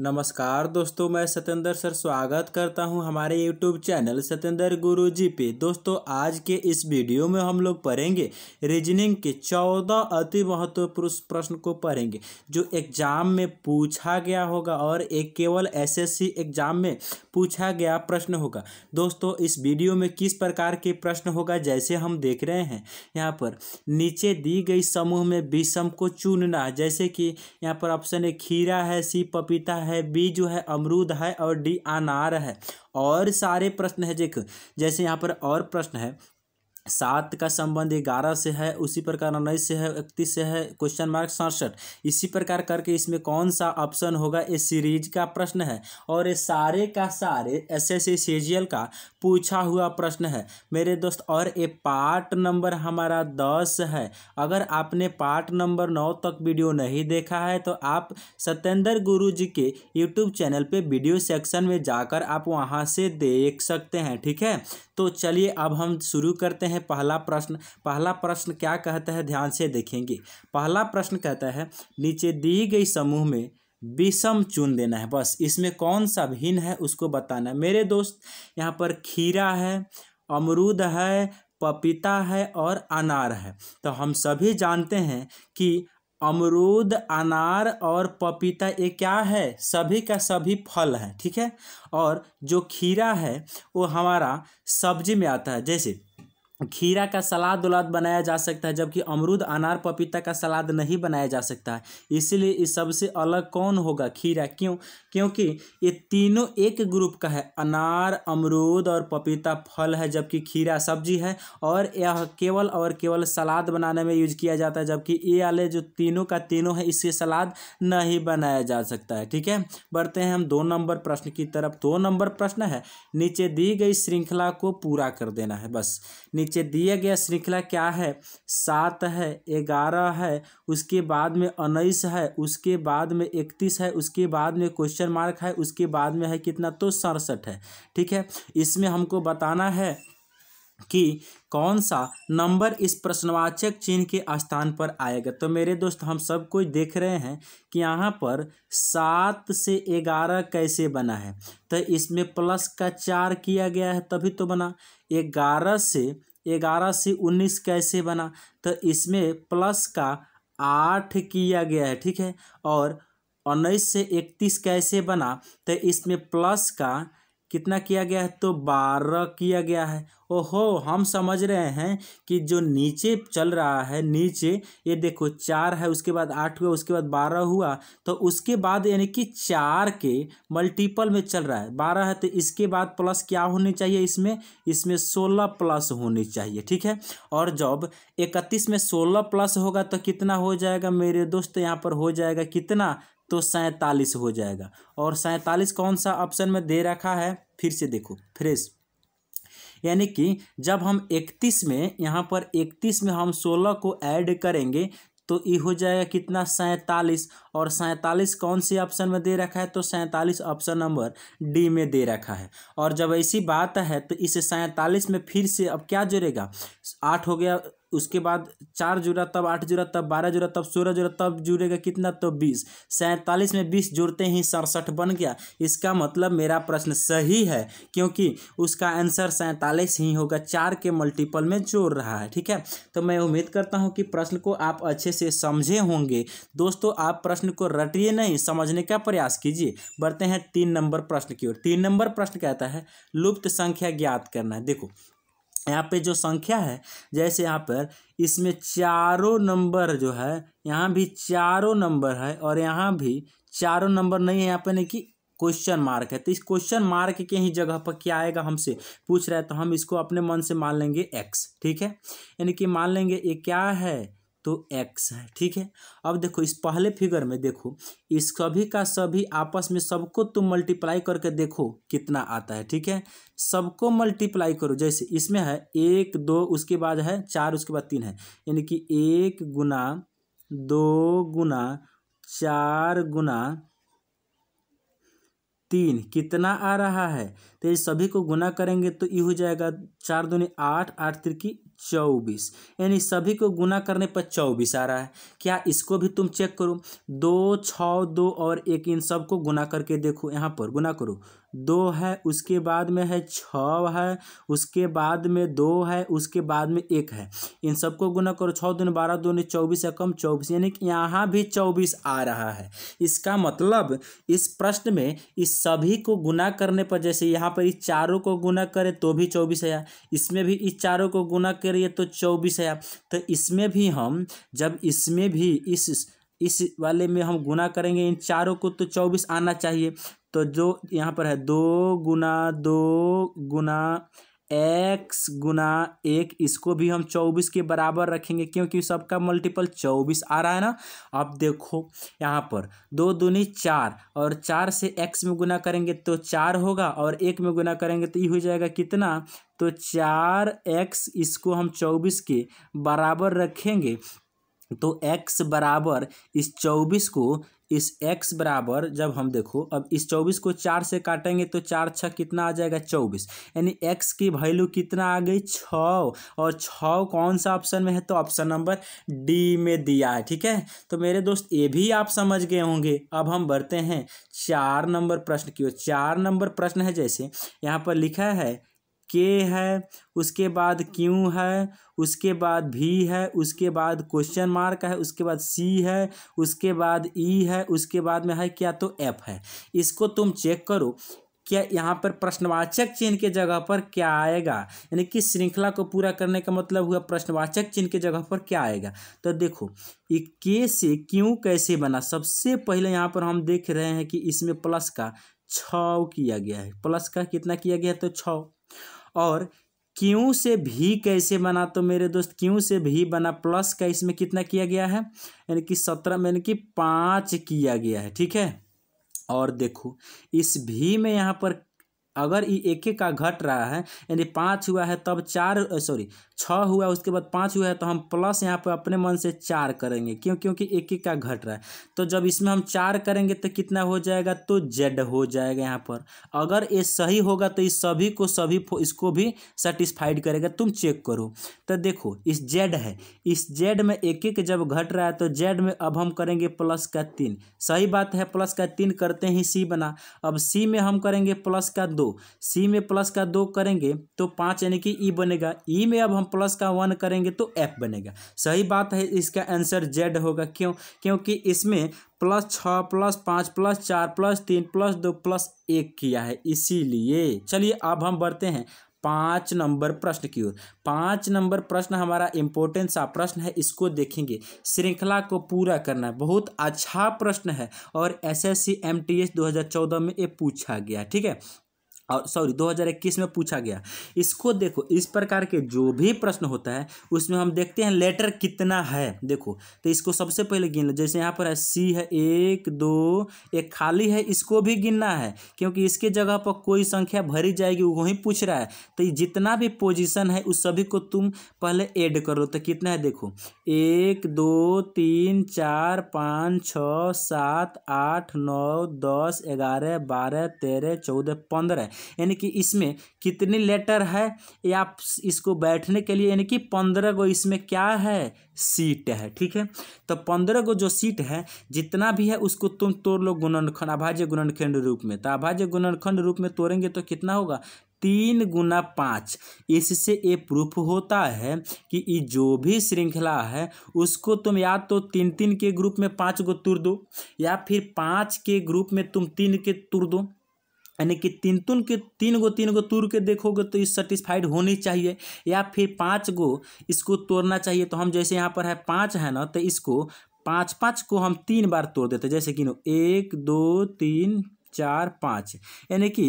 नमस्कार दोस्तों मैं सतेंद्र सर स्वागत करता हूं हमारे यूट्यूब चैनल सतेंद्र गुरु जी पे दोस्तों आज के इस वीडियो में हम लोग पढ़ेंगे रीजनिंग के चौदह अति महत्वपूर्ण प्रश्न को पढ़ेंगे जो एग्जाम में पूछा गया होगा और एक केवल एसएससी एग्जाम में पूछा गया प्रश्न होगा दोस्तों इस वीडियो में किस प्रकार के प्रश्न होगा जैसे हम देख रहे हैं यहाँ पर नीचे दी गई समूह में विषम को चुनना जैसे कि यहाँ पर ऑप्शन ए खीरा है सी पपीता है है बी जो है अमरूद है और डी अनार है और सारे प्रश्न है जैसे यहाँ पर और प्रश्न है सात का संबंध ग्यारह से है उसी प्रकार उन्नीस से है इकतीस से है क्वेश्चन मार्क सड़सठ इसी प्रकार करके इसमें कौन सा ऑप्शन होगा ये सीरीज का प्रश्न है और ये सारे का सारे एस एस सीजीएल का पूछा हुआ प्रश्न है मेरे दोस्त और ये पार्ट नंबर हमारा दस है अगर आपने पार्ट नंबर नौ तक वीडियो नहीं देखा है तो आप सत्येंद्र गुरु जी के यूट्यूब चैनल पर वीडियो सेक्शन में जाकर आप वहाँ से देख सकते हैं ठीक है तो चलिए अब हम शुरू करते हैं हैं पहला प्रश्न पहला प्रश्न क्या कहता है ध्यान से देखेंगे पहला प्रश्न कहता है नीचे दी गई समूह में विषम चुन देना है बस इसमें कौन सा भिन्न है उसको बताना है मेरे दोस्त यहाँ पर खीरा है अमरूद है पपीता है और अनार है तो हम सभी जानते हैं कि अमरूद अनार और पपीता ये क्या है सभी का सभी फल है ठीक है और जो खीरा है वो हमारा सब्जी में आता है जैसे खीरा का सलाद उलाद बनाया जा सकता है जबकि अमरूद अनार पपीता का सलाद नहीं बनाया जा सकता है इसीलिए इस सबसे अलग कौन होगा खीरा क्यों क्योंकि ये तीनों एक ग्रुप का है अनार अमरूद और पपीता फल है जबकि खीरा सब्जी है और यह केवल और केवल सलाद बनाने में यूज किया जाता है जबकि ये वाले जो तीनों का तीनों है इससे सलाद नहीं बनाया जा सकता है ठीक है बढ़ते हैं हम दो नंबर प्रश्न की तरफ दो नंबर प्रश्न है नीचे दी गई श्रृंखला को पूरा कर देना है बस नीचे दिया गया श्रृंखला क्या है सात है ग्यारह है उसके बाद में उन्नीस है उसके बाद में इकतीस है उसके बाद में क्वेश्चन मार्क है उसके बाद में है कितना तो सड़सठ है ठीक है इसमें हमको बताना है कि कौन सा नंबर इस प्रश्नवाचक चिन्ह के स्थान पर आएगा तो मेरे दोस्त हम सब कुछ देख रहे हैं कि यहाँ पर सात से ग्यारह कैसे बना है तो इसमें प्लस का चार किया गया है तभी तो बना ग्यारह से ग्यारह से उन्नीस कैसे बना तो इसमें प्लस का आठ किया गया है ठीक है और उन्नीस से इकतीस कैसे बना तो इसमें प्लस का कितना किया गया है तो बारह किया गया है ओहो हम समझ रहे हैं कि जो नीचे चल रहा है नीचे ये देखो चार है उसके बाद आठ हुआ उसके बाद बारह हुआ तो उसके बाद यानी कि चार के मल्टीपल में चल रहा है बारह है तो इसके बाद प्लस क्या होनी चाहिए इसमें इसमें सोलह प्लस होनी चाहिए ठीक है और जब इकतीस में सोलह प्लस होगा तो कितना हो जाएगा मेरे दोस्त यहाँ पर हो जाएगा कितना तो सैंतालीस हो जाएगा और सैंतालीस कौन सा ऑप्शन में दे रखा है फिर से देखो फ्रेश यानी कि जब हम इकतीस में यहाँ पर इकतीस में हम सोलह को ऐड करेंगे तो ये हो जाएगा कितना सैंतालीस और सैंतालीस कौन से ऑप्शन में दे रखा है तो सैंतालीस ऑप्शन नंबर डी में दे रखा है और जब ऐसी बात है तो इसे सैंतालीस में फिर से अब क्या जुड़ेगा आठ हो गया उसके बाद चार जुड़ा तब आठ जुड़ा तब बारह जुड़ा तब सोलह जुड़ा तब जुड़ेगा कितना तो बीस सैंतालीस में बीस जुड़ते ही सड़सठ बन गया इसका मतलब मेरा प्रश्न सही है क्योंकि उसका आंसर सैंतालीस ही होगा चार के मल्टीपल में जोड़ रहा है ठीक है तो मैं उम्मीद करता हूँ कि प्रश्न को आप अच्छे से समझे होंगे दोस्तों आप प्रश्न को रटिए नहीं समझने का प्रयास कीजिए बढ़ते हैं तीन नंबर प्रश्न की ओर तीन नंबर प्रश्न कहता है लुप्त संख्या ज्ञात करना है देखो यहाँ पे जो संख्या है जैसे यहाँ पर इसमें चारों नंबर जो है यहाँ भी चारों नंबर है और यहाँ भी चारों नंबर नहीं है यहाँ पर नहीं कि क्वेश्चन मार्क है तो इस क्वेश्चन मार्क के ही जगह पर क्या आएगा हमसे पूछ रहा है तो हम इसको अपने मन से मान लेंगे एक्स ठीक है यानी कि मान लेंगे ये क्या है तो एक्स है ठीक है अब देखो इस पहले फिगर में देखो इस सभी का सभी आपस में सबको तुम मल्टीप्लाई करके देखो कितना आता है ठीक है सबको मल्टीप्लाई करो जैसे इसमें है एक दो उसके बाद है चार उसके बाद तीन है यानी कि एक गुना दो गुना चार गुना तीन कितना आ रहा है तो ये सभी को गुना करेंगे तो ये हो जाएगा चार दूनी आठ आठ तिरकी चौबीस यानी सभी को गुना करने पर चौबीस आ रहा है क्या इसको भी तुम चेक करो दो छः दो और एक इन सबको गुना करके देखो यहाँ पर गुना करो दो है उसके बाद में है छ है उसके बाद में दो है उसके बाद में एक है इन सबको गुना करो छः दून बारह दून चौबीस या कम चौबीस यानी कि यहाँ भी चौबीस आ रहा है इसका मतलब इस प्रश्न में इस सभी को गुना करने पर जैसे यहाँ पर इस चारों को गुना करें तो भी चौबीस आया इसमें भी इस चारों को गुना करिए तो चौबीस आया तो इसमें भी हम जब इसमें भी इस इस वाले में हम गुना करेंगे इन चारों को तो चौबीस आना चाहिए तो जो यहाँ पर है दो गुना दो गुना एक्स गुना एक इसको भी हम चौबीस के बराबर रखेंगे क्योंकि सबका मल्टीपल चौबीस आ रहा है ना अब देखो यहाँ पर दो दूनी चार और चार से एक्स में गुना करेंगे तो चार होगा और एक में गुना करेंगे तो ये हो जाएगा कितना तो चार एक्स इसको हम चौबीस के बराबर रखेंगे तो x बराबर इस चौबीस को इस x बराबर जब हम देखो अब इस चौबीस को चार से काटेंगे तो चार छः कितना आ जाएगा चौबीस यानी x की वैल्यू कितना आ गई छ और छ कौन सा ऑप्शन में है तो ऑप्शन नंबर डी में दिया है ठीक है तो मेरे दोस्त ये भी आप समझ गए होंगे अब हम बढ़ते हैं चार नंबर प्रश्न की ओर चार नंबर प्रश्न है जैसे यहाँ पर लिखा है के है उसके बाद क्यों है उसके बाद भी है उसके बाद क्वेश्चन मार्क है उसके बाद सी है उसके बाद ई e है उसके बाद में है क्या तो एफ है इसको तुम चेक करो क्या यहाँ पर प्रश्नवाचक चिन्ह के जगह पर क्या आएगा यानी कि श्रृंखला को पूरा करने का मतलब हुआ प्रश्नवाचक चिन्ह के जगह पर क्या आएगा तो देखो ये के से क्यों कैसे बना सबसे पहले यहाँ पर हम देख रहे हैं कि इसमें प्लस का छ किया गया है प्लस का कितना किया गया है तो छ और क्यों से भी कैसे बना तो मेरे दोस्त क्यों से भी बना प्लस का इसमें कितना किया गया है यानी कि सत्रह यानी कि पाँच किया गया है ठीक है और देखो इस भी में यहाँ पर अगर ये एक एक का घट रहा है यानी पाँच हुआ है तब चार सॉरी छः हुआ उसके बाद पाँच हुआ है तो हम प्लस यहाँ पर अपने मन से चार करेंगे क्यों क्योंकि एक एक का घट रहा है तो जब इसमें हम चार करेंगे तो कितना हो जाएगा तो जेड हो जाएगा यहाँ पर अगर ये सही होगा तो इस सभी को सभी इसको भी सेटिस्फाइड करेगा तुम चेक करो तो देखो इस जेड है इस जेड में एक एक जब घट रहा है तो जेड में अब हम करेंगे प्लस का तीन सही बात है प्लस का तीन करते ही सी बना अब सी में हम करेंगे प्लस का दो दो सी में प्लस का दो करेंगे तो पाँच यानी कि ई बनेगा ई में अब हम प्लस का वन करेंगे तो एफ बनेगा सही बात है इसका आंसर जेड होगा क्यों क्योंकि इसमें प्लस छः प्लस पाँच प्लस चार प्लस तीन प्लस दो प्लस एक किया है इसीलिए चलिए अब हम बढ़ते हैं पाँच नंबर प्रश्न की ओर पाँच नंबर प्रश्न हमारा इम्पोर्टेंट सा प्रश्न है इसको देखेंगे श्रृंखला को पूरा करना बहुत अच्छा प्रश्न है और S S C M T S दो हज़ार चौदह में ये पूछा गया ठीक है और सॉरी 2021 में पूछा गया इसको देखो इस प्रकार के जो भी प्रश्न होता है उसमें हम देखते हैं लेटर कितना है देखो तो इसको सबसे पहले गिन लो जैसे यहाँ पर है सी है एक दो एक खाली है इसको भी गिनना है क्योंकि इसके जगह पर कोई संख्या भरी जाएगी वहीं पूछ रहा है तो जितना भी पोजिशन है उस सभी को तुम पहले एड कर लो तो कितना है देखो एक दो तीन चार पाँच छ सात आठ नौ दस ग्यारह बारह तेरह चौदह पंद्रह यानी कि इसमें कितने लेटर है या इसको बैठने के लिए यानी कि पंद्रह गो इसमें क्या है सीट है ठीक है तो पंद्रह गो जो सीट है जितना भी है उसको तुम तोड़ लो गुणनखंड अभाज्य गुणनखंड रूप में तो अभाज्य गुणनखंड रूप में तोड़ेंगे तो कितना होगा तीन गुना पाँच इससे ये प्रूफ होता है कि ये जो भी श्रृंखला है उसको तुम या तो तीन तीन के ग्रुप में पाँच गो तुर दो या फिर पाँच के ग्रुप में तुम तीन के तुर दो यानी कि तीन तुन के तीन गो तीन गो तुर के देखोगे तो इस सेटिस्फाइड होनी चाहिए या फिर पाँच गो इसको तोड़ना चाहिए तो हम जैसे यहाँ पर है पाँच है ना तो इसको पाँच पाँच को हम तीन बार तोड़ देते जैसे कि एक दो तीन चार पाँच यानी कि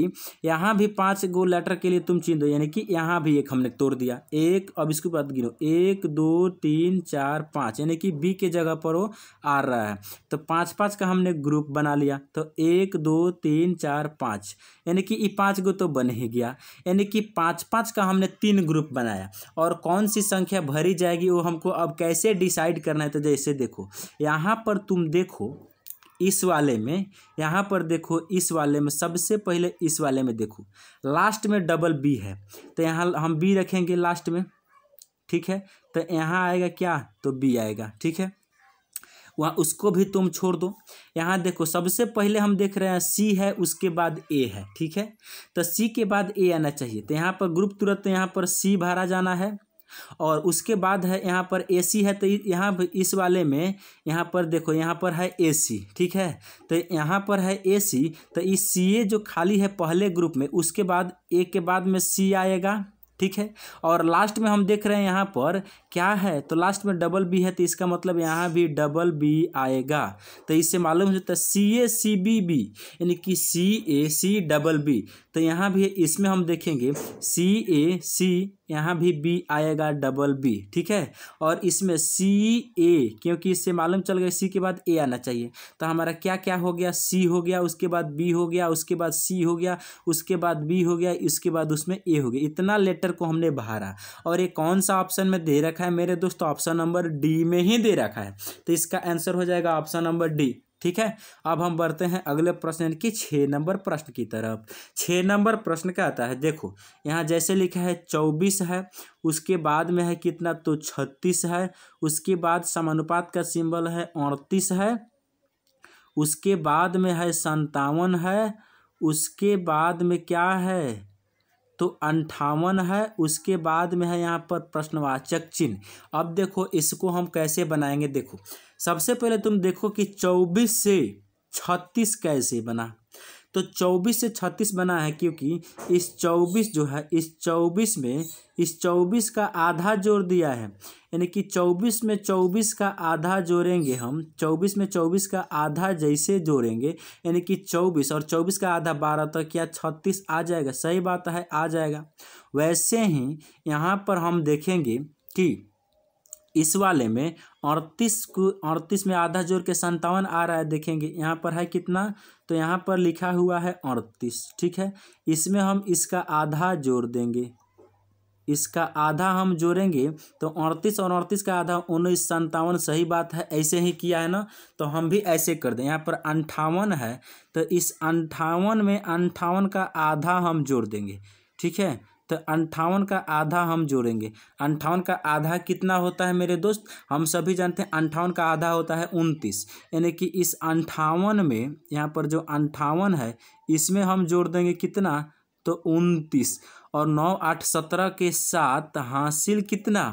यहाँ भी पाँच गो लेटर के लिए तुम चिन्ह दो यानी कि यहाँ भी एक हमने तोड़ दिया एक अब इसके बाद गिनो एक दो तीन चार पाँच यानी कि बी के जगह पर वो आ रहा है तो पाँच पाँच का हमने ग्रुप बना लिया तो एक दो तीन चार पाँच यानी कि ये पाँच गो तो बन ही गया यानी कि पाँच पाँच का हमने तीन ग्रुप बनाया और कौन सी संख्या भरी जाएगी वो हमको अब कैसे डिसाइड करना है तो जैसे देखो यहाँ पर तुम देखो इस वाले में यहाँ पर देखो इस वाले में सबसे पहले इस वाले में देखो लास्ट में डबल बी है तो यहाँ हम बी रखेंगे लास्ट में ठीक है तो यहाँ आएगा क्या तो बी आएगा ठीक है वहाँ उसको भी तुम छोड़ दो यहाँ देखो सबसे पहले हम देख रहे हैं सी है उसके बाद ए है ठीक है तो सी के बाद ए आना चाहिए तो यहाँ पर ग्रुप तुरंत यहाँ पर सी भरा जाना है और उसके बाद है यहाँ पर ए सी है तो यहाँ इस वाले में यहाँ पर देखो यहाँ पर है ए सी ठीक है तो यहाँ पर है ए सी तो इस सी ए जो खाली है पहले ग्रुप में उसके बाद ए के बाद में सी आएगा ठीक है और लास्ट में हम देख रहे हैं यहाँ पर क्या है तो लास्ट में डबल बी है तो इसका मतलब यहाँ भी डबल बी आएगा तो इससे मालूम होता है सी ए सी बी बी यानी कि सी ए सी डबल बी तो यहाँ भी इसमें हम देखेंगे सी ए सी यहाँ भी बी आएगा डबल बी ठीक है और इसमें सी ए क्योंकि इससे मालूम चल गया सी के बाद ए आना चाहिए तो हमारा क्या क्या हो गया सी हो गया उसके बाद बी हो गया उसके बाद सी हो गया उसके बाद बी हो गया इसके बाद उसमें ए हो गया इतना लेटर को हमने बहारा और ये कौन सा ऑप्शन में दे रखा है मेरे दोस्तों ऑप्शन नंबर डी में ही दे रखा है तो इसका आंसर हो जाएगा ऑप्शन नंबर डी ठीक है अब हम बढ़ते हैं अगले प्रश्न की छः नंबर प्रश्न की तरफ छः नंबर प्रश्न क्या आता है देखो यहाँ जैसे लिखा है चौबीस है उसके बाद में है कितना तो छत्तीस है उसके बाद समानुपात का सिंबल है अड़तीस है उसके बाद में है संतावन है उसके बाद में क्या है तो अंठावन है उसके बाद में है यहाँ पर प्रश्नवाचक चिन्ह अब देखो इसको हम कैसे बनाएंगे देखो सबसे पहले तुम देखो कि चौबीस से छत्तीस कैसे बना तो चौबीस से छत्तीस बना है क्योंकि इस चौबीस जो है इस चौबीस में इस चौबीस का आधा जोड़ दिया है यानी कि चौबीस में चौबीस का आधा जोड़ेंगे हम चौबीस में चौबीस का आधा जैसे जोड़ेंगे यानी कि चौबीस और चौबीस का आधा बारह तो क्या छत्तीस आ जाएगा सही बात है आ जाएगा वैसे ही यहाँ पर हम देखेंगे कि इस वाले में अड़तीस को अड़तीस में आधा जोड़ के संतावन आ रहा है देखेंगे यहाँ पर है कितना तो यहाँ पर लिखा हुआ है अड़तीस ठीक है इसमें हम इसका आधा जोड़ देंगे इसका आधा हम जोड़ेंगे तो अड़तीस और अड़तीस का आधा उन्नीस संतावन सही बात है ऐसे ही किया है ना तो हम भी ऐसे कर दें यहाँ पर अंठावन है तो इस अंठावन में अंठावन का आधा हम जोड़ देंगे ठीक है तो अंठावन का आधा हम जोड़ेंगे अंठावन का आधा कितना होता है मेरे दोस्त हम सभी जानते हैं अंठावन का आधा होता है उनतीस यानी कि इस अंठावन में यहाँ पर जो अंठावन है इसमें हम जोड़ देंगे कितना तो उनतीस और नौ आठ सत्रह के साथ हासिल कितना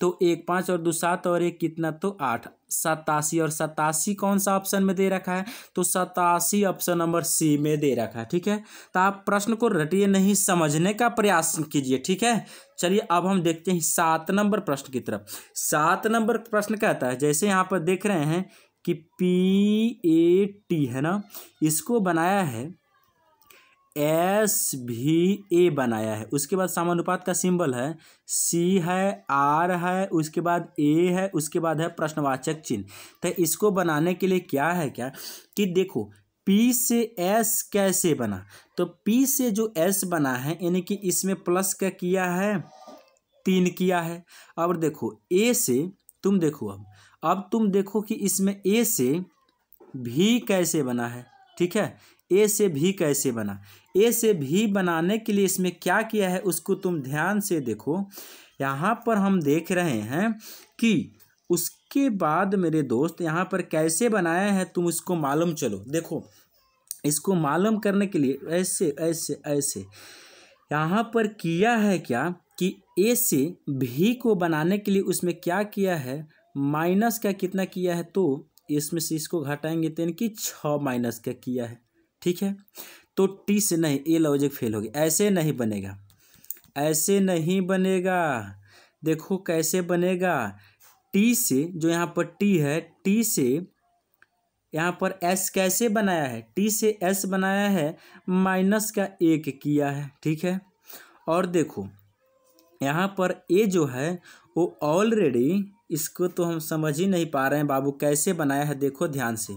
तो एक पाँच और दो सात और एक कितना तो आठ सतासी और सतासी कौन सा ऑप्शन में दे रखा है तो सतासी ऑप्शन नंबर सी में दे रखा है ठीक है तो आप प्रश्न को रटिए नहीं समझने का प्रयास कीजिए ठीक है चलिए अब हम देखते हैं सात नंबर प्रश्न की तरफ सात नंबर प्रश्न कहता है जैसे यहाँ पर देख रहे हैं कि पी ए टी है ना इसको बनाया है एस भी ए बनाया है उसके बाद सामानुपात का सिंबल है सी है आर है उसके बाद ए है उसके बाद है प्रश्नवाचक चिन्ह तो इसको बनाने के लिए क्या है क्या कि देखो पी से एस कैसे बना तो पी से जो एस बना है यानी कि इसमें प्लस का किया है तीन किया है अब देखो ए से तुम देखो अब अब तुम देखो कि इसमें ए से भी कैसे बना है ठीक है ए से भी कैसे बना ए से भी बनाने के लिए इसमें क्या किया है उसको तुम ध्यान से देखो यहाँ पर हम देख रहे हैं कि उसके बाद मेरे दोस्त यहाँ पर कैसे बनाए हैं तुम इसको मालूम चलो देखो इसको मालूम करने के लिए ऐसे ऐसे ऐसे यहाँ पर किया है क्या कि ए से भी को बनाने के लिए उसमें क्या किया है माइनस का कितना किया है तो इसमें से इसको घटाएंगे तो इनकी कि छ माइनस का किया है ठीक है तो टी से नहीं ए लॉजिक फेल होगी ऐसे नहीं बनेगा ऐसे नहीं बनेगा देखो कैसे बनेगा टी से जो यहाँ पर टी है टी से यहाँ पर एस कैसे बनाया है टी से एस बनाया है माइनस का एक किया है ठीक है और देखो यहाँ पर ए जो है वो ऑलरेडी इसको तो हम समझ ही नहीं पा रहे हैं बाबू कैसे बनाया है देखो ध्यान से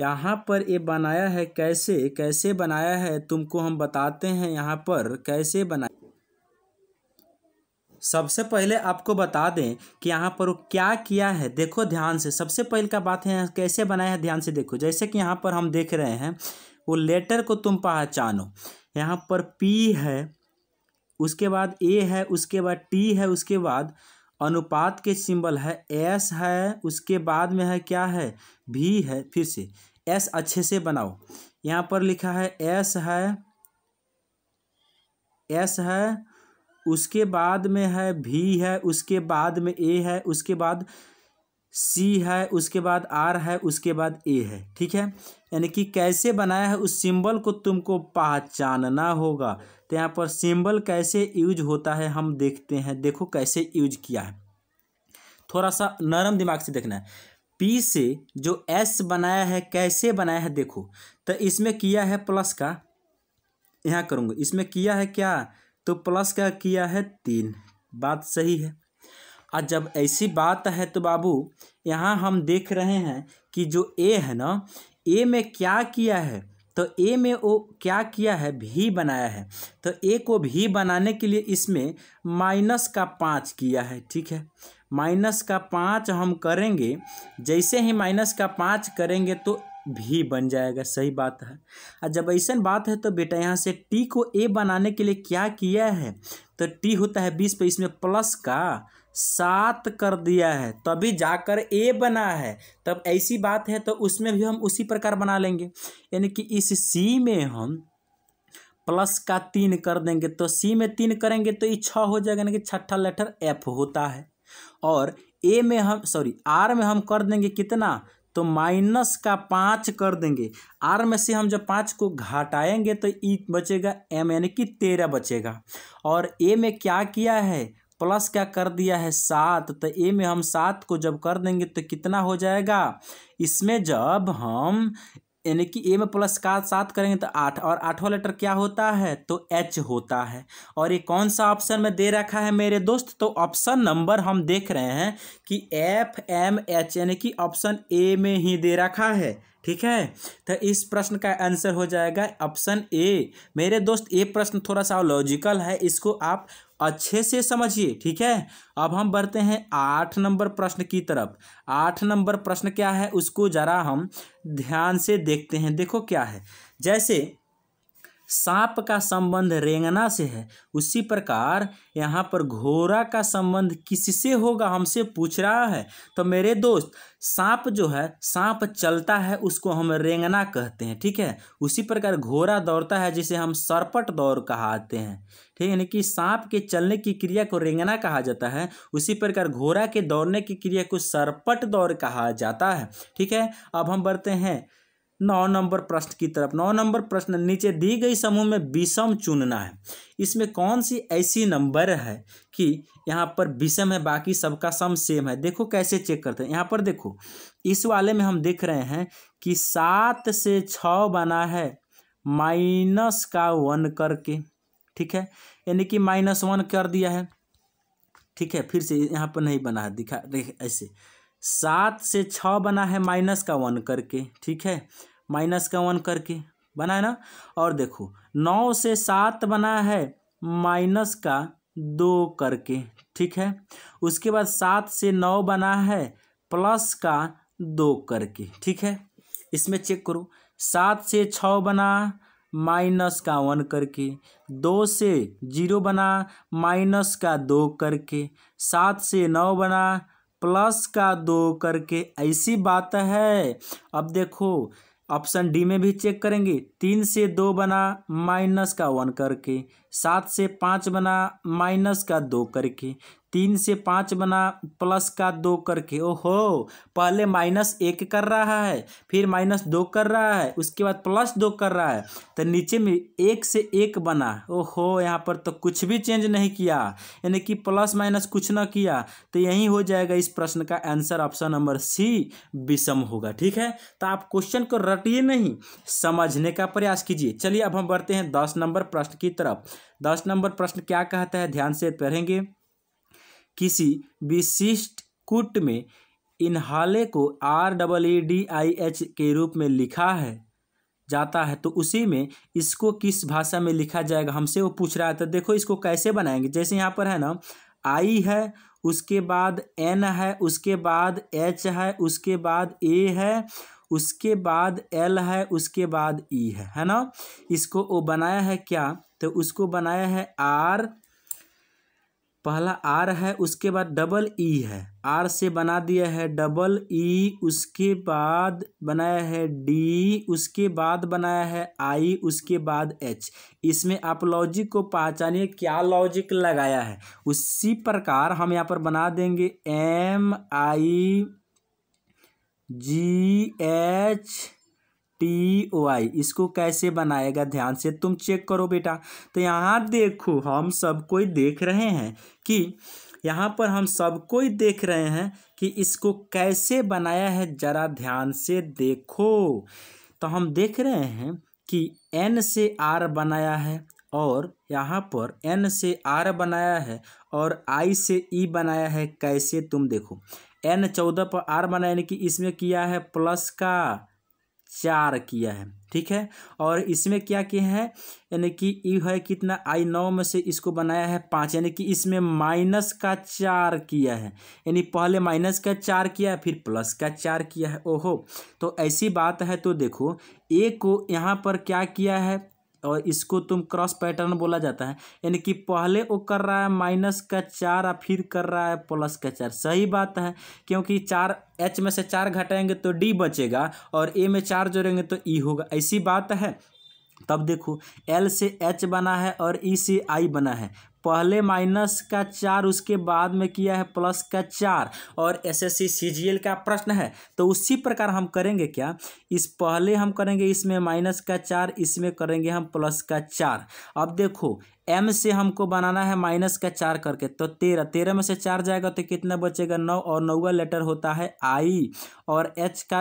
यहाँ पर ये बनाया है कैसे कैसे बनाया है तुमको हम बताते हैं यहाँ पर कैसे बना सबसे पहले आपको बता दें कि यहाँ पर वो क्या किया है देखो ध्यान से सबसे पहले का बात है कैसे बनाया है ध्यान से देखो जैसे कि यहाँ पर हम देख रहे हैं वो लेटर को तुम पहचानो यहाँ पर पी है उसके बाद ए है उसके बाद टी है उसके बाद अनुपात के सिंबल है एस है उसके बाद में है क्या है भी है फिर से एस अच्छे से बनाओ यहाँ पर लिखा है एस है एस है उसके बाद में है भी है उसके बाद में ए है उसके बाद सी है उसके बाद आर है उसके बाद ए है ठीक है यानी कि कैसे बनाया है उस सिंबल को तुमको पहचानना होगा तो यहाँ पर सिंबल कैसे यूज होता है हम देखते हैं देखो कैसे यूज किया है थोड़ा सा नरम दिमाग से देखना है पी से जो एस बनाया है कैसे बनाया है देखो तो इसमें किया है प्लस का यहाँ करूँगा इसमें किया है क्या तो प्लस का किया है तीन बात सही है और जब ऐसी बात है तो बाबू यहाँ हम देख रहे हैं कि जो ए है ना ए में क्या किया है तो ए में वो क्या किया है भी बनाया है तो ए को भी बनाने के लिए इसमें माइनस का पाँच किया है ठीक है माइनस का पाँच हम करेंगे जैसे ही माइनस का पाँच करेंगे तो भी बन जाएगा सही बात है और जब ऐसा बात है तो बेटा यहाँ से टी को ए बनाने के लिए क्या किया है तो टी होता है बीस पे तो इसमें प्लस का सात कर दिया है तभी जाकर ए बना है तब ऐसी बात है तो उसमें भी हम उसी प्रकार बना लेंगे यानी कि इस सी में हम प्लस का तीन कर देंगे तो सी में तीन करेंगे तो ये छः हो जाएगा यानी कि छठा लेटर एफ होता है और ए में हम सॉरी आर में हम कर देंगे कितना तो माइनस का पाँच कर देंगे आर में से हम जब पाँच को घटाएंगे तो ई बचेगा एम यानी कि तेरह बचेगा और ए में क्या किया है प्लस क्या कर दिया है सात तो ए में हम सात को जब कर देंगे तो कितना हो जाएगा इसमें जब हम यानी कि ए में प्लस का सात करेंगे तो आठ और आठवां लेटर क्या होता है तो एच होता है और ये कौन सा ऑप्शन में दे रखा है मेरे दोस्त तो ऑप्शन नंबर हम देख रहे हैं कि एफ एम एच यानी कि ऑप्शन ए में ही दे रखा है ठीक है तो इस प्रश्न का आंसर हो जाएगा ऑप्शन ए मेरे दोस्त ये प्रश्न थोड़ा सा लॉजिकल है इसको आप अच्छे से समझिए ठीक है अब हम बढ़ते हैं आठ नंबर प्रश्न की तरफ आठ नंबर प्रश्न क्या है उसको जरा हम ध्यान से देखते हैं देखो क्या है जैसे सांप का संबंध रेंगना से है उसी प्रकार यहाँ पर घोड़ा का संबंध किससे होगा हमसे पूछ रहा है तो मेरे दोस्त सांप जो है सांप चलता है उसको हम रेंगना कहते हैं ठीक है उसी प्रकार घोड़ा दौड़ता है जिसे हम सरपट दौड़ कहते हैं ठीक है कि सांप के चलने की क्रिया को रेंगना कहा जाता है उसी प्रकार घोड़ा के दौड़ने की क्रिया को सरपट दौड़ कहा जाता है ठीक है अब हम बढ़ते हैं नौ नंबर प्रश्न की तरफ नौ नंबर प्रश्न नीचे दी गई समूह में विषम चुनना है इसमें कौन सी ऐसी नंबर है कि यहाँ पर विषम है बाकी सबका सम सेम है देखो कैसे चेक करते हैं यहाँ पर देखो इस वाले में हम देख रहे हैं कि सात से छ बना है माइनस का वन करके ठीक है यानी कि माइनस वन कर दिया है ठीक है फिर से यहाँ पर नहीं बना है दिखा ऐसे सात से छ बना है माइनस का वन करके ठीक है माइनस का वन करके बना है ना और देखो नौ से सात बना है माइनस का दो करके ठीक है उसके बाद सात से नौ बना है प्लस का दो करके ठीक है इसमें चेक करो सात से छ बना माइनस का वन करके दो से जीरो बना माइनस का दो करके सात से नौ बना प्लस का दो करके ऐसी बात है अब देखो ऑप्शन डी में भी चेक करेंगे तीन से दो बना माइनस का वन करके सात से पाँच बना माइनस का दो करके तीन से पाँच बना प्लस का दो करके ओहो पहले माइनस एक कर रहा है फिर माइनस दो कर रहा है उसके बाद प्लस दो कर रहा है तो नीचे में एक से एक बना ओहो यहाँ पर तो कुछ भी चेंज नहीं किया यानी कि प्लस माइनस कुछ ना किया तो यही हो जाएगा इस प्रश्न का आंसर ऑप्शन नंबर सी विषम होगा ठीक है तो आप क्वेश्चन को रटिए नहीं समझने का प्रयास कीजिए चलिए अब हम बढ़ते हैं दस नंबर प्रश्न की तरफ दस नंबर प्रश्न क्या कहता है ध्यान से पढ़ेंगे किसी विशिष्ट कूट में इन्हाले को R double E D I H के रूप में लिखा है जाता है तो उसी में इसको किस भाषा में लिखा जाएगा हमसे वो पूछ रहा है तो देखो इसको कैसे बनाएंगे जैसे यहाँ पर है ना आई है उसके बाद एन है उसके बाद एच है उसके बाद ए है उसके बाद एल है उसके बाद ई e है है ना इसको वो बनाया है क्या तो उसको बनाया है आर पहला आर है उसके बाद डबल ई e है आर से बना दिया है डबल ई e, उसके बाद बनाया है डी उसके बाद बनाया है आई उसके बाद एच इसमें आप लॉजिक को पहचानिए क्या लॉजिक लगाया है उसी प्रकार हम यहाँ पर बना देंगे M I G H T Y इसको कैसे बनाएगा ध्यान से तुम चेक करो बेटा तो यहाँ देखो हम सब कोई देख रहे हैं कि यहाँ पर हम सब कोई देख रहे हैं कि इसको कैसे बनाया है ज़रा ध्यान से देखो तो हम देख रहे हैं कि एन से आर बनाया है और यहाँ पर एन से आर बनाया है और आई से ई e बनाया है कैसे तुम देखो एन चौदह पर आर बना यानी कि इसमें किया है प्लस का चार किया है ठीक है और इसमें क्या किया है यानी कि ई है कितना आई नौ में से इसको बनाया है पाँच यानी कि इसमें माइनस का चार किया है यानी पहले माइनस का चार किया है फिर प्लस का चार किया है ओहो तो ऐसी बात है तो देखो ए को यहाँ पर क्या किया है और इसको तुम क्रॉस पैटर्न बोला जाता है यानी कि पहले वो कर रहा है माइनस का चार और फिर कर रहा है प्लस का चार सही बात है क्योंकि चार एच में से चार घटाएंगे तो डी बचेगा और ए में चार जोड़ेंगे तो ई e होगा ऐसी बात है तब देखो एल से एच बना है और ई e से आई बना है पहले माइनस का चार उसके बाद में किया है प्लस का चार और एस एस सी का प्रश्न है तो उसी प्रकार हम करेंगे क्या इस पहले हम करेंगे इसमें माइनस का चार इसमें करेंगे हम प्लस का चार अब देखो एम से हमको बनाना है माइनस का चार करके तो तेरह तेरह में से चार जाएगा तो कितना बचेगा नौ और नौवा लेटर होता है आई और एच का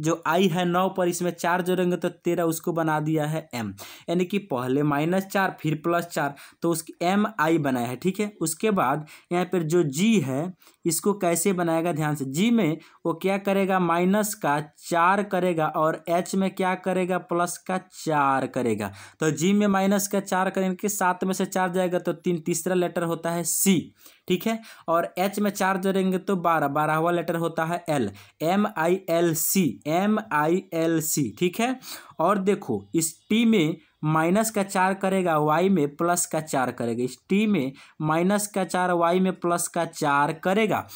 जो आई है नौ पर इसमें चार जोड़ेंगे तो तेरह उसको बना दिया है एम यानी कि पहले माइनस चार फिर प्लस चार तो उसकी एम आई बनाया है ठीक है उसके बाद यहाँ पर जो जी है इसको कैसे बनाएगा ध्यान से जी में वो क्या करेगा माइनस का चार करेगा और एच में क्या करेगा प्लस का चार करेगा तो जी में माइनस का चार करेंगे सात में से चार जाएगा तो तीन तीसरा लेटर होता है सी ठीक है और एच में चार जोड़ेंगे तो बारह बारहवा लेटर होता है L M I L C M I L C ठीक है और देखो इस टी में माइनस का चार करेगा वाई में प्लस का चार करेगा इस टी में माइनस का चार वाई में प्लस का चार करेगा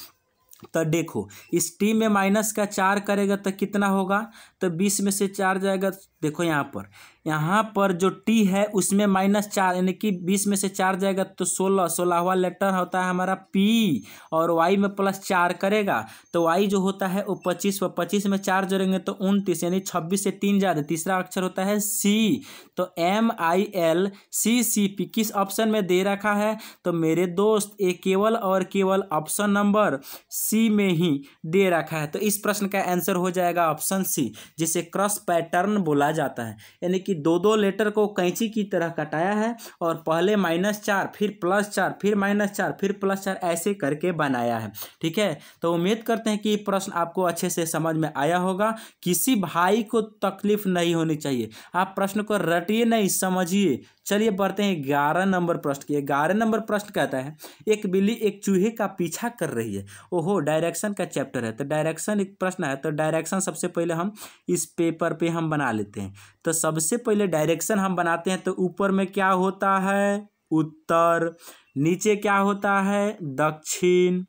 तो देखो इस टी में माइनस का चार करेगा तो कितना होगा तो बीस में से चार जाएगा देखो यहाँ पर यहाँ पर जो टी है उसमें माइनस चार यानी कि बीस में से चार जाएगा तो सोलह सोलहवा लेटर होता है हमारा पी और वाई में प्लस चार करेगा तो वाई जो होता है वो पच्चीस व पच्चीस में चार जोड़ेंगे तो उनतीस यानी छब्बीस से तीन ज़्यादा तीसरा अक्षर होता है सी तो M I L C C P किस ऑप्शन में दे रखा है तो मेरे दोस्त ये केवल और केवल ऑप्शन नंबर सी में ही दे रखा है तो इस प्रश्न का आंसर हो जाएगा ऑप्शन सी जिसे क्रॉस पैटर्न बोला जाता है यानी कि दो दो लेटर को कैंची की तरह कटाया है और पहले माइनस चार फिर प्लस चार फिर माइनस चार फिर प्लस चार ऐसे करके बनाया है ठीक है तो उम्मीद करते हैं कि प्रश्न आपको अच्छे से समझ में आया होगा किसी भाई को तकलीफ नहीं होनी चाहिए आप प्रश्न को रटिए नहीं समझिए चलिए पढ़ते हैं ग्यारह नंबर प्रश्न की ग्यारह नंबर प्रश्न कहता है एक बिल्ली एक चूहे का पीछा कर रही है ओहो डायरेक्शन का चैप्टर है तो डायरेक्शन एक प्रश्न है तो डायरेक्शन सबसे पहले हम इस पेपर पे हम बना लेते हैं तो सबसे पहले डायरेक्शन हम बनाते हैं तो ऊपर में क्या होता है उत्तर नीचे क्या होता है दक्षिण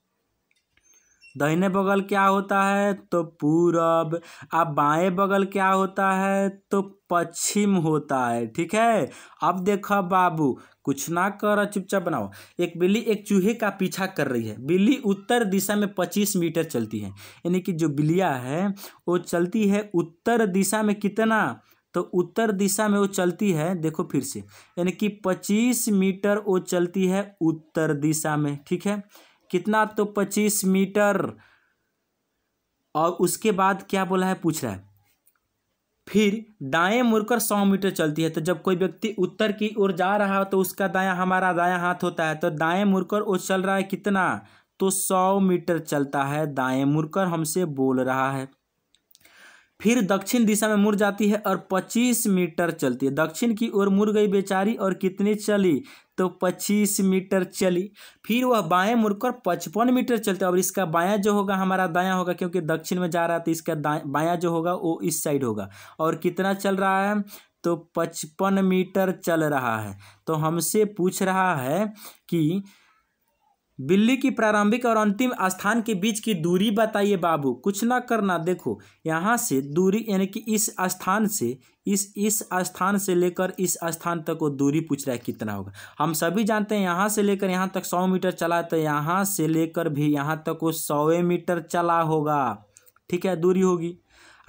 दाहिने बगल क्या होता है तो पूरब अब बाएं बगल क्या होता है तो पश्चिम होता है ठीक है अब देखो बाबू कुछ ना करो चुपचाप बनाओ एक बिल्ली एक चूहे का पीछा कर रही है बिल्ली उत्तर दिशा में पच्चीस मीटर चलती है यानी कि जो बिल्लिया है वो चलती है उत्तर दिशा में कितना तो उत्तर दिशा में वो चलती है देखो फिर से यानी कि पच्चीस मीटर वो चलती है उत्तर दिशा में ठीक है कितना तो पच्चीस मीटर और उसके बाद क्या बोला है पूछ रहा है फिर दाएं मुड़कर सौ मीटर चलती है तो जब कोई व्यक्ति उत्तर की ओर जा रहा हो तो उसका दाया हमारा दाया हाथ होता है तो दाएं मुड़कर वो चल रहा है कितना तो सौ मीटर चलता है दाएं मुड़कर हमसे बोल रहा है फिर दक्षिण दिशा में मुड़ जाती है और पच्चीस मीटर चलती है दक्षिण की ओर मुड़ गई बेचारी और कितनी चली तो पच्चीस मीटर चली फिर वह बाएं मुड़कर पचपन मीटर चलते और इसका बायां जो होगा हमारा दायां होगा क्योंकि दक्षिण में जा रहा है तो इसका बायां जो होगा वो इस साइड होगा और कितना चल रहा है तो पचपन मीटर चल रहा है तो हमसे पूछ रहा है कि बिल्ली की प्रारंभिक और अंतिम स्थान के बीच की दूरी बताइए बाबू कुछ ना करना देखो यहाँ से दूरी यानी कि इस स्थान से इस इस स्थान से लेकर इस स्थान तक वो दूरी पूछ रहा है कितना होगा हम सभी जानते हैं यहाँ से लेकर यहाँ तक सौ मीटर चला है तो यहाँ से लेकर भी यहाँ तक वो सौ मीटर चला होगा ठीक है दूरी होगी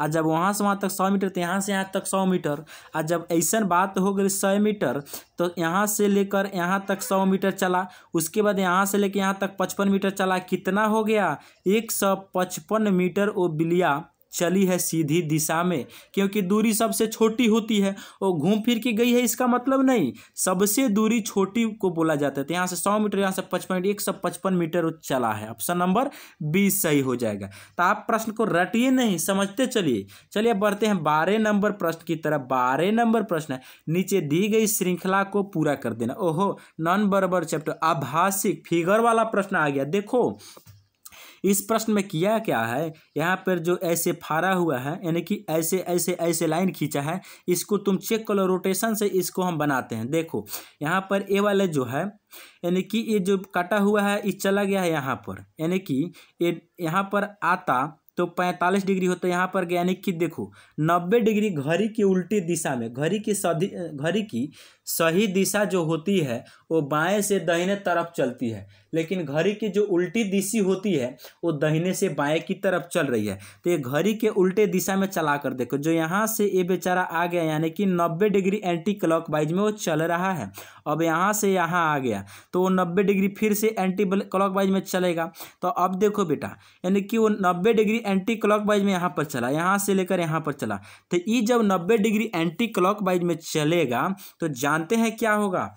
आ जब वहाँ से वहाँ तक सौ मीटर तो यहाँ से यहाँ तक सौ मीटर आ जब ऐसा बात हो गई सौ मीटर तो यहाँ से लेकर यहाँ तक सौ मीटर चला उसके बाद यहाँ से लेकर यहाँ तक पचपन मीटर चला कितना हो गया एक सौ पचपन मीटर ओ बिलिया चली है सीधी दिशा में क्योंकि दूरी सबसे छोटी होती है और घूम फिर के गई है इसका मतलब नहीं सबसे दूरी छोटी को बोला जाता है तो यहाँ से सौ मीटर यहाँ से पचपन एक सौ पचपन मीटर चला है ऑप्शन नंबर बीस सही हो जाएगा तो आप प्रश्न को रटिए नहीं समझते चलिए चलिए बढ़ते हैं बारह नंबर प्रश्न की तरफ बारह नंबर प्रश्न है नीचे दी गई श्रृंखला को पूरा कर देना ओहो नॉन बराबर चैप्टर आभाषिक फिगर वाला प्रश्न आ गया देखो इस प्रश्न में किया क्या है यहाँ पर जो ऐसे फारा हुआ है यानी कि ऐसे ऐसे ऐसे लाइन खींचा है इसको तुम चेक कर लो रोटेशन से इसको हम बनाते हैं देखो यहाँ पर ए वाले जो है यानी कि ये जो काटा हुआ है ये चला गया है यहाँ पर यानी कि ये यहाँ पर आता तो पैंतालीस डिग्री होता है यहाँ पर गया यानी कि देखो नब्बे डिग्री घड़ी की उल्टी दिशा में घड़ी की सदी घड़ी की सही दिशा जो होती है वो बाएं से दहीने तरफ चलती है लेकिन घड़ी की जो उल्टी दिशी होती है वो दहीने से बाएं की तरफ चल रही है तो ये घड़ी के उल्टे दिशा में चला कर देखो जो यहाँ से ये बेचारा आ गया यानी कि नब्बे डिग्री एंटी क्लॉक वाइज में वो चल रहा है अब यहाँ से यहाँ आ गया तो वो नब्बे डिग्री फिर से एंटी क्लॉक वाइज में चलेगा तो अब देखो बेटा यानी कि वो नब्बे डिग्री एंटी क्लॉक वाइज में यहाँ पर चला यहाँ से लेकर यहाँ पर चला तो ये जब नब्बे डिग्री एंटी क्लॉक वाइज में चलेगा तो जानते हैं क्या होगा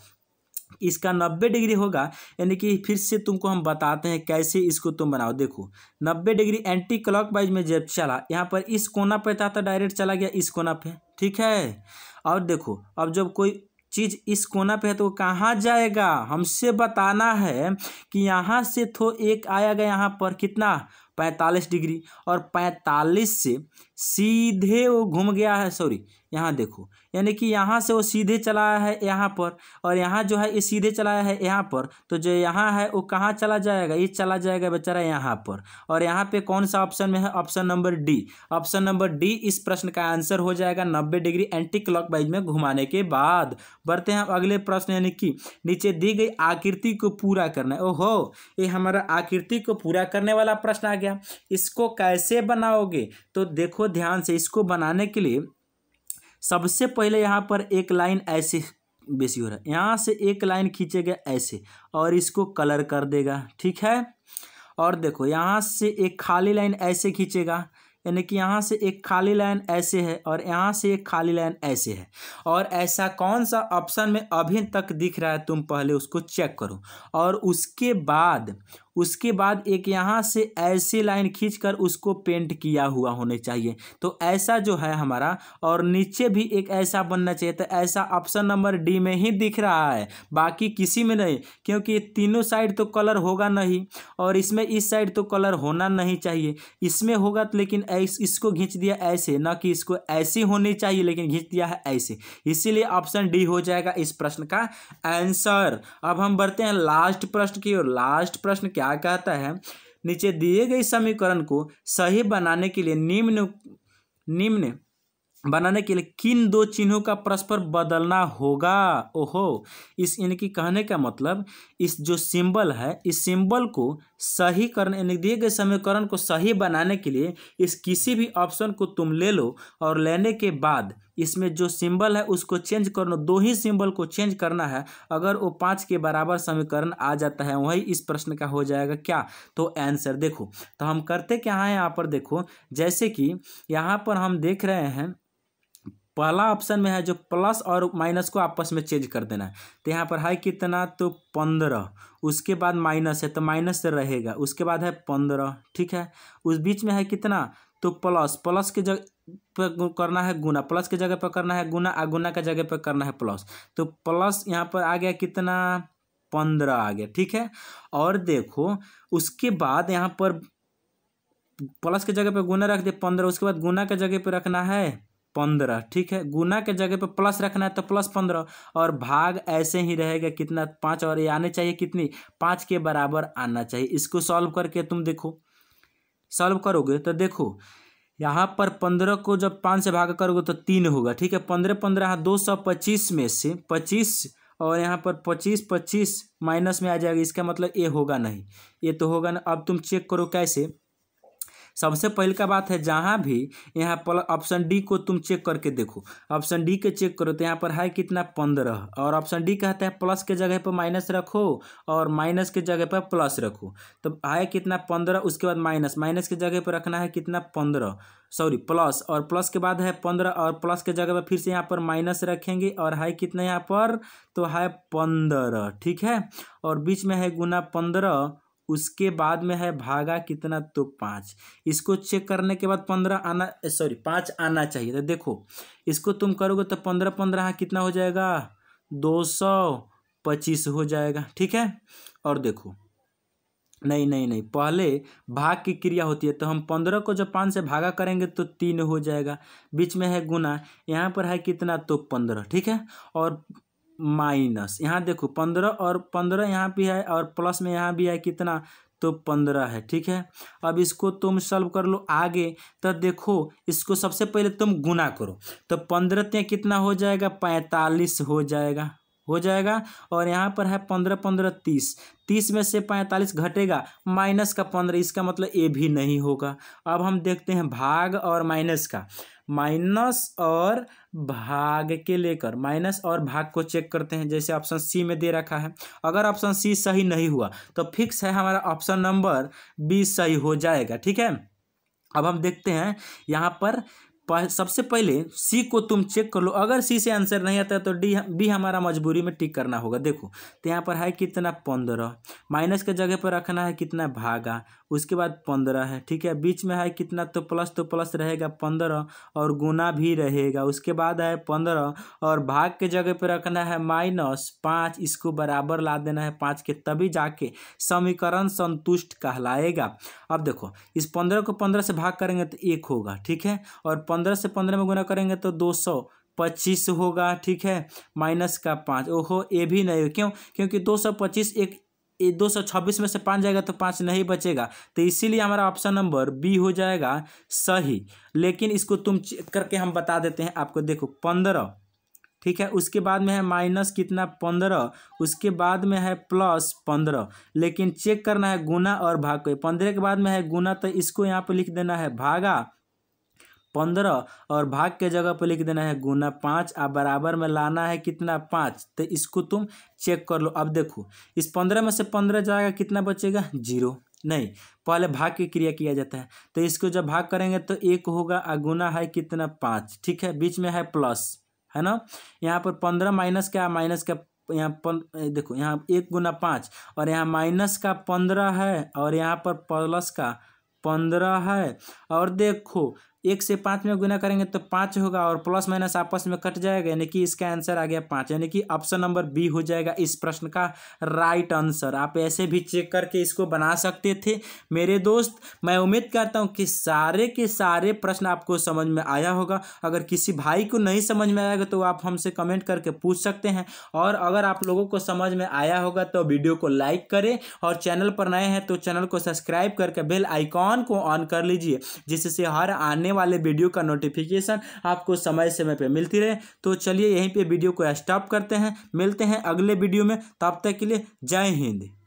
इसका नब्बे डिग्री होगा यानी कि फिर से तुमको हम बताते हैं कैसे इसको तुम बनाओ देखो नब्बे डिग्री एंटी क्लॉक वाइज में जब चला यहाँ पर इस कोना पे था तो डायरेक्ट चला गया इस कोना पे ठीक है और देखो अब जब कोई चीज़ इस कोना पे है तो कहाँ जाएगा हमसे बताना है कि यहाँ से तो एक आएगा यहाँ पर कितना पैंतालीस डिग्री और पैंतालीस से सीधे वो घूम गया है सॉरी यहाँ देखो यानी कि यहाँ से वो सीधे चलाया है यहाँ पर और यहाँ जो है ये सीधे चलाया है यहाँ पर तो जो यहाँ है वो कहाँ चला जाएगा ये चला जाएगा बेचारा यहाँ पर और यहाँ पे कौन सा ऑप्शन में है option number D option number D इस प्रश्न का आंसर हो जाएगा नब्बे डिग्री एंटी क्लॉक में घुमाने के बाद बढ़ते हैं अगले प्रश्न यानी कि नीचे दी गई आकृति को पूरा करना ओहो ये हमारा आकृति को पूरा करने वाला प्रश्न आ गया इसको कैसे बनाओगे तो देखो ध्यान से इसको बनाने के लिए सबसे पहले यहाँ पर एक लाइन ऐसे बेसी हो रहा है यहाँ से एक लाइन खींचेगा ऐसे और इसको कलर कर देगा ठीक है और देखो यहाँ से एक खाली लाइन ऐसे खींचेगा यानी कि यहाँ से एक खाली लाइन ऐसे है और यहाँ से एक खाली लाइन ऐसे है और ऐसा कौन सा ऑप्शन में अभी तक दिख रहा है तुम पहले उसको चेक करो और उसके बाद उसके बाद एक यहाँ से ऐसे लाइन खींचकर उसको पेंट किया हुआ होने चाहिए तो ऐसा जो है हमारा और नीचे भी एक ऐसा बनना चाहिए तो ऐसा ऑप्शन नंबर डी में ही दिख रहा है बाकी किसी में नहीं क्योंकि तीनों साइड तो कलर होगा नहीं और इसमें इस साइड तो कलर होना नहीं चाहिए इसमें होगा तो लेकिन ऐस, इसको घींच दिया ऐसे ना कि इसको ऐसी होनी चाहिए लेकिन घींच दिया है ऐसे इसीलिए ऑप्शन डी हो जाएगा इस प्रश्न का आंसर अब हम बढ़ते हैं लास्ट प्रश्न की और लास्ट प्रश्न क्या क्या कहता है नीचे दिए गए समीकरण को सही बनाने के लिए निम्न निम्न बनाने के लिए किन दो चिन्हों का परस्पर बदलना होगा ओहो इस इनकी कहने का मतलब इस जो सिंबल है इस सिंबल को सही करने यानी दिए गए समीकरण को सही बनाने के लिए इस किसी भी ऑप्शन को तुम ले लो और लेने के बाद इसमें जो सिंबल है उसको चेंज करना दो ही सिंबल को चेंज करना है अगर वो पाँच के बराबर समीकरण आ जाता है वही इस प्रश्न का हो जाएगा क्या तो आंसर देखो तो हम करते क्या है यहाँ पर देखो जैसे कि यहाँ पर हम देख रहे हैं पहला ऑप्शन में है जो प्लस और माइनस को आपस में चेंज कर देना है तो यहाँ पर है कितना तो पंद्रह उसके बाद माइनस है तो माइनस रहेगा उसके बाद है पंद्रह ठीक है उस बीच में है कितना तो प्लस प्लस के जगह पर करना है गुना प्लस के जगह पर करना है गुना और गुना के जगह पर करना है प्लस तो प्लस यहाँ पर आ गया कितना पंद्रह आ गया ठीक है और देखो उसके बाद यहाँ पर प्लस के जगह पर गुना रख दे पंद्रह उसके बाद गुना के जगह पर रखना है पंद्रह ठीक है गुना के जगह पर प्लस रखना है तो प्लस पंद्रह और भाग ऐसे ही रहेगा कितना पाँच और ये आने चाहिए कितनी पाँच के बराबर आना चाहिए इसको सॉल्व करके तुम देखो सॉल्व करोगे तो देखो यहाँ पर पंद्रह को जब पाँच से भाग करोगे तो तीन होगा ठीक है पंद्रह पंद्रह हाँ, दो सौ पच्चीस में से पच्चीस और यहाँ पर पच्चीस पच्चीस माइनस में आ जाएगा इसका मतलब ए होगा नहीं ये तो होगा ना अब तुम चेक करो कैसे सबसे पहले का बात है जहाँ भी यहाँ पर ऑप्शन डी को तुम चेक करके देखो ऑप्शन डी के चेक करो तो यहाँ पर है कितना पंद्रह और ऑप्शन डी कहते हैं प्लस के जगह पर माइनस रखो और माइनस के जगह पर प्लस रखो तो है कितना पंद्रह उसके बाद माइनस माइनस के जगह पर रखना है कितना पंद्रह सॉरी प्लस और प्लस के बाद है पंद्रह और प्लस के जगह पर फिर से यहाँ पर माइनस रखेंगे और है कितना यहाँ पर तो है पंद्रह ठीक है और बीच में है गुना पंद्रह उसके बाद में है भागा कितना तो पाँच इसको चेक करने के बाद पंद्रह आना सॉरी पाँच आना चाहिए तो देखो इसको तुम करोगे तो पंद्रह पंद्रह हाँ कितना हो जाएगा दो सौ पच्चीस हो जाएगा ठीक है और देखो नहीं नहीं नहीं पहले भाग की क्रिया होती है तो हम पंद्रह को जब पाँच से भागा करेंगे तो तीन हो जाएगा बीच में है गुना यहाँ पर है कितना तो पंद्रह ठीक है और माइनस यहाँ देखो पंद्रह और पंद्रह यहाँ भी है और प्लस में यहाँ भी है कितना तो पंद्रह है ठीक है अब इसको तुम सॉल्व कर लो आगे तो देखो इसको सबसे पहले तुम गुना करो तो पंद्रह ते कितना हो जाएगा पैंतालीस हो जाएगा हो जाएगा और यहाँ पर है पंद्रह पंद्रह तीस तीस में से पैंतालीस घटेगा माइनस का पंद्रह इसका मतलब ए भी नहीं होगा अब हम देखते हैं भाग और माइनस का माइनस और भाग के लेकर माइनस और भाग को चेक करते हैं जैसे ऑप्शन सी में दे रखा है अगर ऑप्शन सी सही नहीं हुआ तो फिक्स है हमारा ऑप्शन नंबर बी सही हो जाएगा ठीक है अब हम देखते हैं यहाँ पर सबसे पहले सी को तुम चेक कर लो अगर सी से आंसर नहीं आता तो डी बी हमारा मजबूरी में टिक करना होगा देखो तो यहाँ पर है कितना पंद्रह माइनस के जगह पर रखना है कितना भागा उसके बाद पंद्रह है ठीक है बीच में है कितना तो प्लस तो प्लस रहेगा पंद्रह और गुना भी रहेगा उसके बाद है पंद्रह और भाग के जगह पर रखना है माइनस पाँच इसको बराबर ला देना है पाँच के तभी जाके समीकरण संतुष्ट कहलाएगा अब देखो इस पंद्रह को पंद्रह से भाग करेंगे तो एक होगा ठीक है और पंद्रह से पंद्रह में गुना करेंगे तो दो सौ पच्चीस होगा ठीक है माइनस का पाँच ओहो ये भी नहीं क्यों क्योंकि दो सौ पच्चीस एक दो सौ छब्बीस में से पाँच जाएगा तो पाँच नहीं बचेगा तो इसीलिए हमारा ऑप्शन नंबर बी हो जाएगा सही लेकिन इसको तुम करके हम बता देते हैं आपको देखो पंद्रह ठीक है उसके बाद में है माइनस कितना पंद्रह उसके बाद में है प्लस पंद्रह लेकिन चेक करना है गुना और भाग को पंद्रह के बाद में है गुना तो इसको यहाँ पर लिख देना है भागा पंद्रह और भाग के जगह पर लिख देना है गुना पाँच आ बराबर में लाना है कितना पाँच तो इसको तुम चेक कर लो अब देखो इस पंद्रह में से पंद्रह जाएगा कितना बचेगा जीरो नहीं पहले भाग की क्रिया किया जाता है तो इसको जब भाग करेंगे तो एक होगा और गुना है कितना पाँच ठीक है बीच में है प्लस है ना यहाँ पर पंद्रह माइनस का माइनस का यहाँ पन देखो यहाँ एक गुना पाँच और यहाँ माइनस का पंद्रह है और यहाँ पर प्लस का पंद्रह है और देखो एक से पाँच में गुना करेंगे तो पाँच होगा और प्लस माइनस आपस में कट जाएगा यानी कि इसका आंसर आ गया पाँच यानी कि ऑप्शन नंबर बी हो जाएगा इस प्रश्न का राइट आंसर आप ऐसे भी चेक करके इसको बना सकते थे मेरे दोस्त मैं उम्मीद करता हूँ कि सारे के सारे प्रश्न आपको समझ में आया होगा अगर किसी भाई को नहीं समझ में आएगा तो आप हमसे कमेंट करके पूछ सकते हैं और अगर आप लोगों को समझ में आया होगा तो वीडियो को लाइक करें और चैनल पर नए हैं तो चैनल को सब्सक्राइब करके बेल आइकॉन को ऑन कर लीजिए जिससे हर आने वाले वीडियो का नोटिफिकेशन आपको समय समय पर मिलती रहे तो चलिए यहीं पर वीडियो को स्टॉप करते हैं मिलते हैं अगले वीडियो में तब तक के लिए जय हिंद